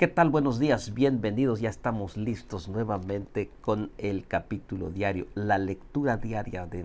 ¿Qué tal? Buenos días, bienvenidos. Ya estamos listos nuevamente con el capítulo diario, la lectura diaria de,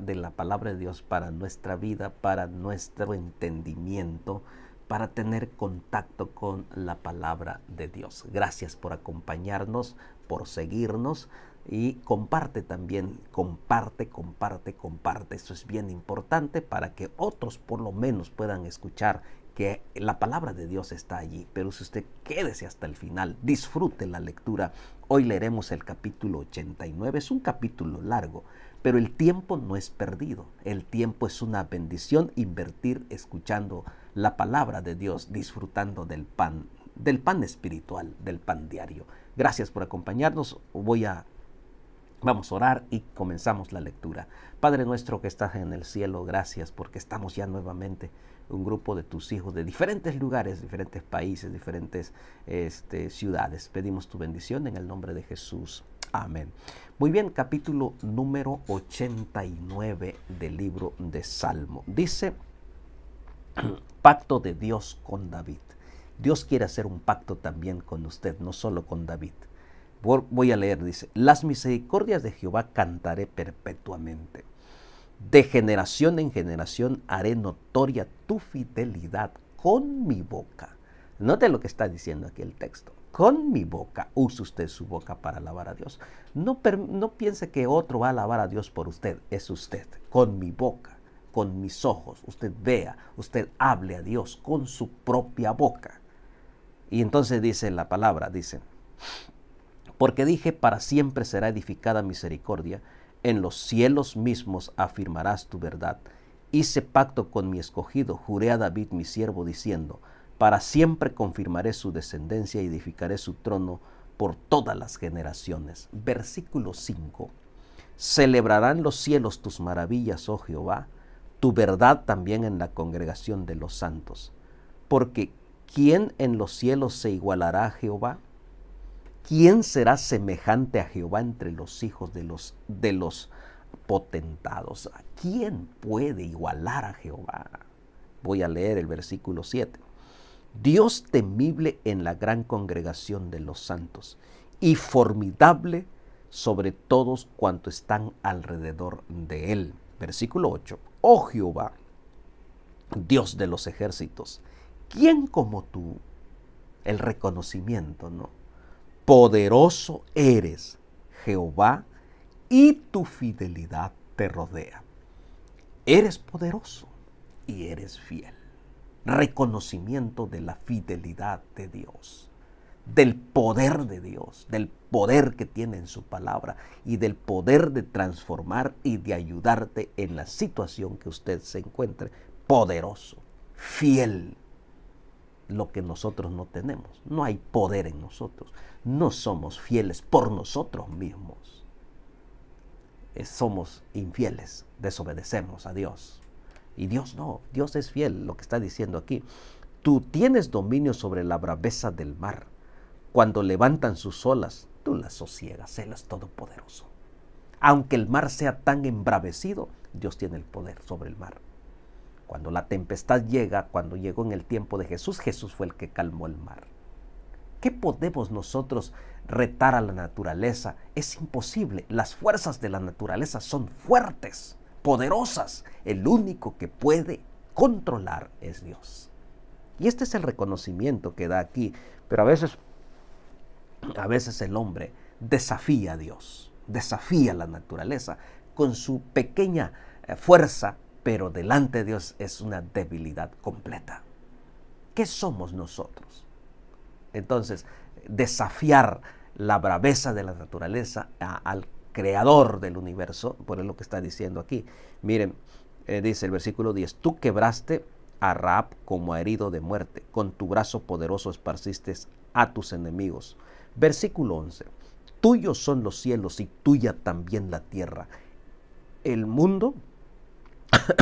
de, la palabra de Dios para nuestra vida, para nuestro entendimiento, para tener contacto con la palabra de Dios. Gracias por acompañarnos, por seguirnos y comparte también, comparte, comparte, comparte. Eso es bien importante para que otros por lo menos puedan escuchar que la palabra de Dios está allí, pero si usted quédese hasta el final, disfrute la lectura. Hoy leeremos el capítulo 89, es un capítulo largo, pero el tiempo no es perdido, el tiempo es una bendición invertir escuchando la palabra de Dios, disfrutando del pan, del pan espiritual, del pan diario. Gracias por acompañarnos, voy a Vamos a orar y comenzamos la lectura. Padre nuestro que estás en el cielo, gracias porque estamos ya nuevamente un grupo de tus hijos de diferentes lugares, diferentes países, diferentes este, ciudades. Pedimos tu bendición en el nombre de Jesús. Amén. Muy bien, capítulo número 89 del libro de Salmo. Dice, pacto de Dios con David. Dios quiere hacer un pacto también con usted, no solo con David. Voy a leer, dice, las misericordias de Jehová cantaré perpetuamente. De generación en generación haré notoria tu fidelidad con mi boca. Note lo que está diciendo aquí el texto. Con mi boca, use usted su boca para alabar a Dios. No, no piense que otro va a alabar a Dios por usted, es usted, con mi boca con mis ojos. Usted vea, usted hable a Dios con su propia boca. Y entonces dice la palabra, dice, porque dije, para siempre será edificada misericordia, en los cielos mismos afirmarás tu verdad. Hice pacto con mi escogido, juré a David mi siervo, diciendo, para siempre confirmaré su descendencia y edificaré su trono por todas las generaciones. Versículo 5. Celebrarán los cielos tus maravillas, oh Jehová, tu verdad también en la congregación de los santos. Porque ¿quién en los cielos se igualará a Jehová? ¿quién será semejante a Jehová entre los hijos de los, de los potentados? quién puede igualar a Jehová? Voy a leer el versículo 7. Dios temible en la gran congregación de los santos y formidable sobre todos cuanto están alrededor de él. Versículo 8. Oh Jehová, Dios de los ejércitos, ¿quién como tú? El reconocimiento, ¿no? poderoso eres, Jehová, y tu fidelidad te rodea. Eres poderoso y eres fiel. Reconocimiento de la fidelidad de Dios, del poder de Dios, del poder que tiene en su palabra y del poder de transformar y de ayudarte en la situación que usted se encuentre. Poderoso, fiel, lo que nosotros no tenemos. No hay poder en nosotros. No somos fieles por nosotros mismos. Eh, somos infieles, desobedecemos a Dios. Y Dios no, Dios es fiel, lo que está diciendo aquí. Tú tienes dominio sobre la braveza del mar. Cuando levantan sus olas, tú las sosiegas, Él es todopoderoso. Aunque el mar sea tan embravecido, Dios tiene el poder sobre el mar. Cuando la tempestad llega, cuando llegó en el tiempo de Jesús, Jesús fue el que calmó el mar. ¿Qué podemos nosotros retar a la naturaleza? Es imposible. Las fuerzas de la naturaleza son fuertes, poderosas. El único que puede controlar es Dios. Y este es el reconocimiento que da aquí. Pero a veces, a veces el hombre desafía a Dios, desafía a la naturaleza con su pequeña eh, fuerza pero delante de Dios es una debilidad completa. ¿Qué somos nosotros? Entonces, desafiar la braveza de la naturaleza al creador del universo, por lo que está diciendo aquí. Miren, eh, dice el versículo 10, tú quebraste a Raab como a herido de muerte, con tu brazo poderoso esparciste a tus enemigos. Versículo 11, tuyos son los cielos y tuya también la tierra. El mundo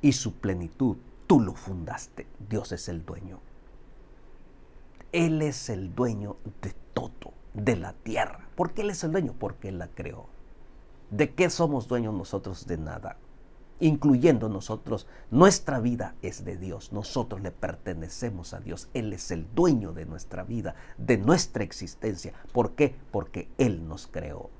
y su plenitud. Tú lo fundaste. Dios es el dueño. Él es el dueño de todo, de la tierra. ¿Por qué Él es el dueño? Porque Él la creó. ¿De qué somos dueños nosotros? De nada. Incluyendo nosotros, nuestra vida es de Dios. Nosotros le pertenecemos a Dios. Él es el dueño de nuestra vida, de nuestra existencia. ¿Por qué? Porque Él nos creó.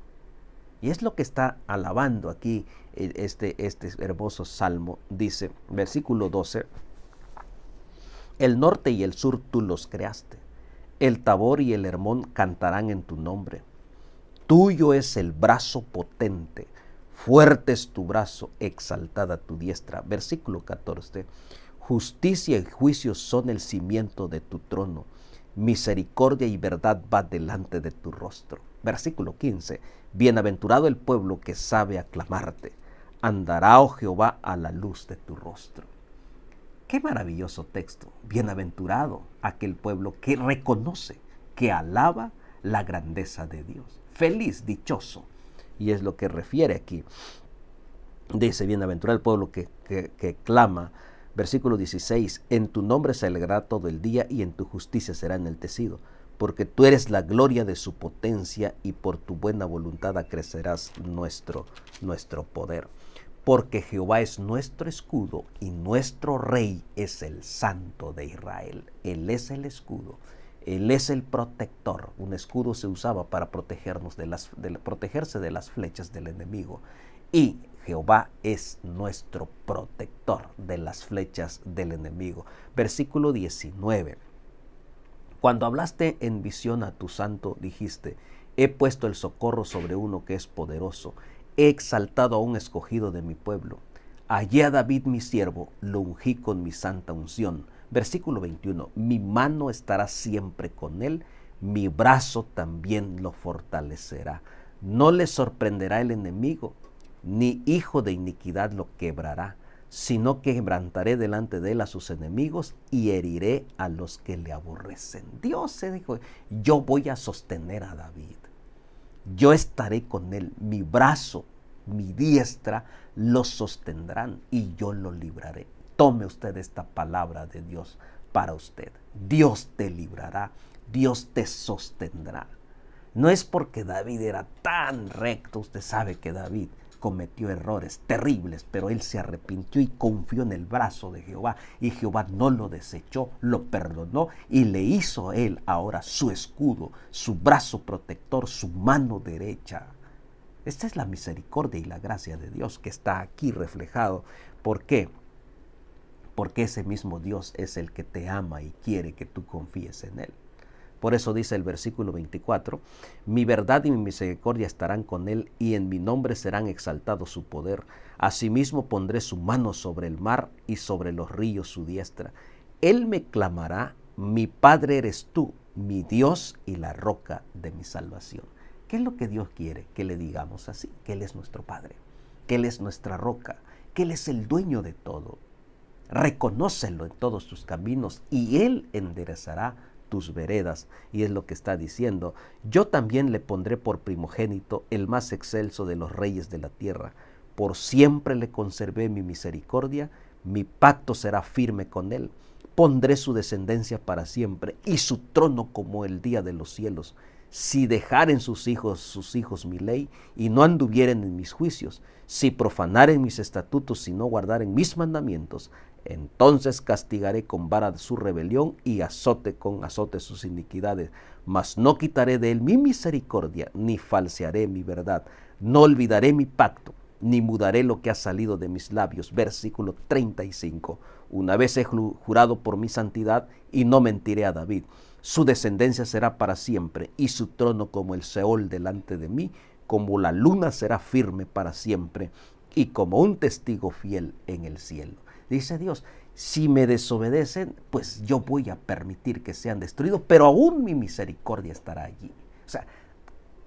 Y es lo que está alabando aquí este, este hermoso salmo. Dice, versículo 12, el norte y el sur tú los creaste, el Tabor y el Hermón cantarán en tu nombre. Tuyo es el brazo potente, fuerte es tu brazo, exaltada tu diestra. Versículo 14, justicia y juicio son el cimiento de tu trono, misericordia y verdad va delante de tu rostro. Versículo 15. Bienaventurado el pueblo que sabe aclamarte. Andará, oh Jehová, a la luz de tu rostro. Qué maravilloso texto. Bienaventurado aquel pueblo que reconoce, que alaba la grandeza de Dios. Feliz, dichoso. Y es lo que refiere aquí. Dice, bienaventurado el pueblo que, clama Versículo 16, en tu nombre se alegrará todo el día y en tu justicia será enaltecido porque tú eres la gloria de su potencia y por tu buena voluntad acrecerás nuestro, nuestro poder. Porque Jehová es nuestro escudo y nuestro rey es el santo de Israel. Él es el escudo. Él es el protector. Un escudo se usaba para protegernos de las, protegerse de las flechas del enemigo. Y Jehová es nuestro protector de las flechas del enemigo. Versículo 19. Cuando hablaste en visión a tu santo, dijiste, he puesto el socorro sobre uno que es poderoso, he exaltado a un escogido de mi pueblo. allí a David mi siervo, lo ungí con mi santa unción. Versículo 21, mi mano estará siempre con él, mi brazo también lo fortalecerá. No le sorprenderá el enemigo, ni hijo de iniquidad lo quebrará sino quebrantaré delante de él a sus enemigos y heriré a los que le aborrecen. Dios se dijo, yo voy a sostener a David, yo estaré con él, mi brazo, mi diestra lo sostendrán y yo lo libraré. Tome usted esta palabra de Dios para usted. Dios te librará, Dios te sostendrá. No es porque David era tan recto, usted sabe que David cometió errores terribles, pero él se arrepintió y confió en el brazo de Jehová. Y Jehová no lo desechó, lo perdonó y le hizo él ahora su escudo, su brazo protector, su mano derecha. Esta es la misericordia y la gracia de Dios que está aquí reflejado. ¿Por qué? Porque ese mismo Dios es el que te ama y quiere que tú confíes en Él. Por eso dice el versículo 24, mi verdad y mi misericordia estarán con él y en mi nombre serán exaltados su poder. Asimismo pondré su mano sobre el mar y sobre los ríos su diestra. Él me clamará, mi Padre eres tú, mi Dios y la roca de mi salvación. ¿Qué es lo que Dios quiere? Que le digamos así, que Él es nuestro Padre, que Él es nuestra roca, que Él es el dueño de todo. Reconócelo en todos tus caminos y Él enderezará tus veredas. Y es lo que está diciendo, yo también le pondré por primogénito el más excelso de los reyes de la tierra. Por siempre le conservé mi misericordia, mi pacto será firme con él. Pondré su descendencia para siempre y su trono como el día de los cielos si dejaren sus hijos, sus hijos mi ley, y no anduvieren en mis juicios, si profanaren mis estatutos, y no guardaren mis mandamientos, entonces castigaré con vara su rebelión y azote con azote sus iniquidades, mas no quitaré de él mi misericordia, ni falsearé mi verdad, no olvidaré mi pacto ni mudaré lo que ha salido de mis labios. Versículo 35. Una vez he jurado por mi santidad y no mentiré a David. Su descendencia será para siempre y su trono como el Seol delante de mí, como la luna será firme para siempre y como un testigo fiel en el cielo. Dice Dios, si me desobedecen, pues yo voy a permitir que sean destruidos, pero aún mi misericordia estará allí. O sea,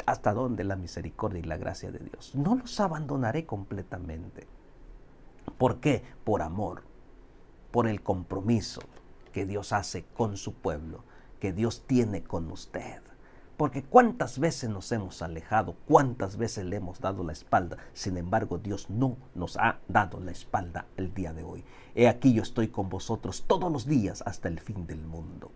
hasta dónde la misericordia y la gracia de Dios. No los abandonaré completamente. ¿Por qué? Por amor, por el compromiso que Dios hace con su pueblo, que Dios tiene con usted. Porque cuántas veces nos hemos alejado, cuántas veces le hemos dado la espalda. Sin embargo, Dios no nos ha dado la espalda el día de hoy. He aquí yo estoy con vosotros todos los días hasta el fin del mundo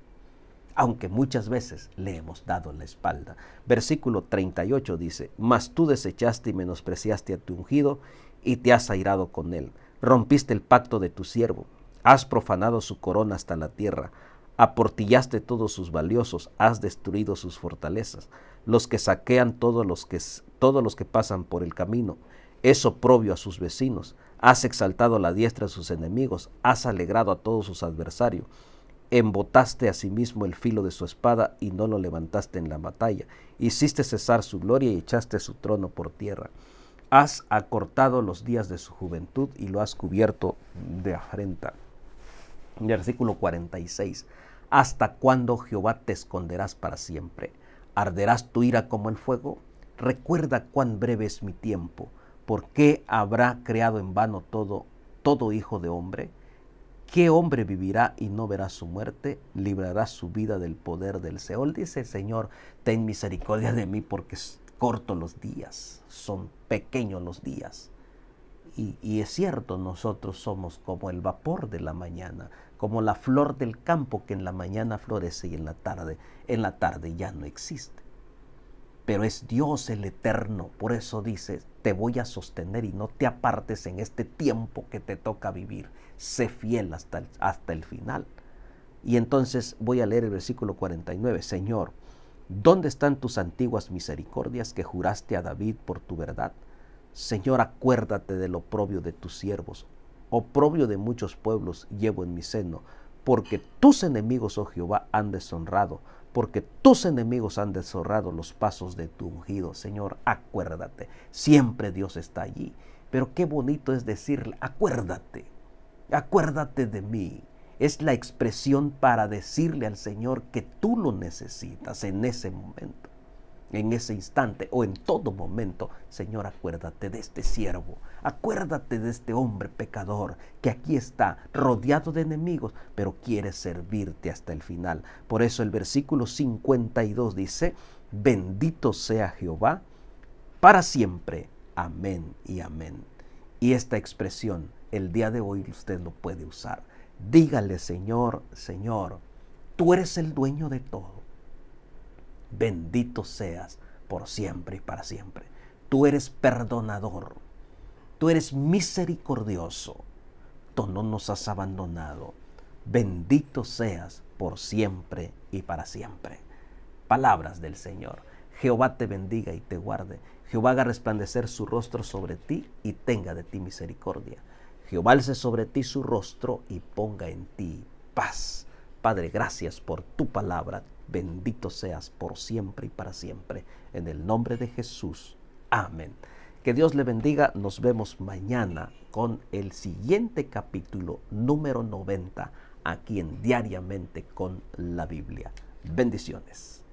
aunque muchas veces le hemos dado la espalda. Versículo 38 dice, mas tú desechaste y menospreciaste a tu ungido y te has airado con él, rompiste el pacto de tu siervo, has profanado su corona hasta la tierra, aportillaste todos sus valiosos, has destruido sus fortalezas, los que saquean todos los que, todos los que pasan por el camino, es oprobio a sus vecinos, has exaltado la diestra de sus enemigos, has alegrado a todos sus adversarios, embotaste a sí mismo el filo de su espada y no lo levantaste en la batalla. Hiciste cesar su gloria y echaste su trono por tierra. Has acortado los días de su juventud y lo has cubierto de afrenta. Versículo 46. ¿Hasta cuándo Jehová te esconderás para siempre? ¿Arderás tu ira como el fuego? Recuerda cuán breve es mi tiempo. ¿Por qué habrá creado en vano todo, todo hijo de hombre? ¿Qué hombre vivirá y no verá su muerte? ¿Librará su vida del poder del Seol? Dice el Señor, ten misericordia de mí porque es corto los días, son pequeños los días. Y, y, es cierto, nosotros somos como el vapor de la mañana, como la flor del campo que en la mañana florece y en la tarde, en la tarde ya no existe pero es Dios el eterno. Por eso dice, te voy a sostener y no te apartes en este tiempo que te toca vivir. Sé fiel hasta el, final. Y entonces voy a leer el versículo 49. Señor, ¿dónde están tus antiguas misericordias que juraste a David por tu verdad? Señor, acuérdate del oprobio de tus siervos. Oprobio de muchos pueblos llevo en mi seno, porque tus enemigos, oh Jehová, han deshonrado porque tus enemigos han deshorrado los pasos de tu ungido. Señor, acuérdate, siempre Dios está allí. Pero qué bonito es decirle, acuérdate, acuérdate de mí. Es la expresión para decirle al Señor que tú lo necesitas en ese momento en ese instante o en todo momento, Señor, acuérdate de este siervo, acuérdate de este hombre pecador que aquí está rodeado de enemigos, pero quiere servirte hasta el final. Por eso el versículo 52 dice, bendito sea Jehová para siempre. Amén y amén. Y esta expresión el día de hoy usted lo puede usar. Dígale, Señor, Señor, tú eres el dueño de todo bendito seas por siempre y para siempre. Tú eres perdonador, tú eres misericordioso, tú no nos has abandonado. Bendito seas por siempre y para siempre. Palabras del Señor. Jehová te bendiga y te guarde. Jehová haga resplandecer su rostro sobre ti y tenga de ti misericordia. Jehová alce sobre ti su rostro y ponga en ti paz. Padre, gracias por tu palabra, Bendito seas por siempre y para siempre. En el nombre de Jesús. Amén. Que Dios le bendiga. Nos vemos mañana con el siguiente capítulo número 90 aquí en Diariamente con la Biblia. Bendiciones.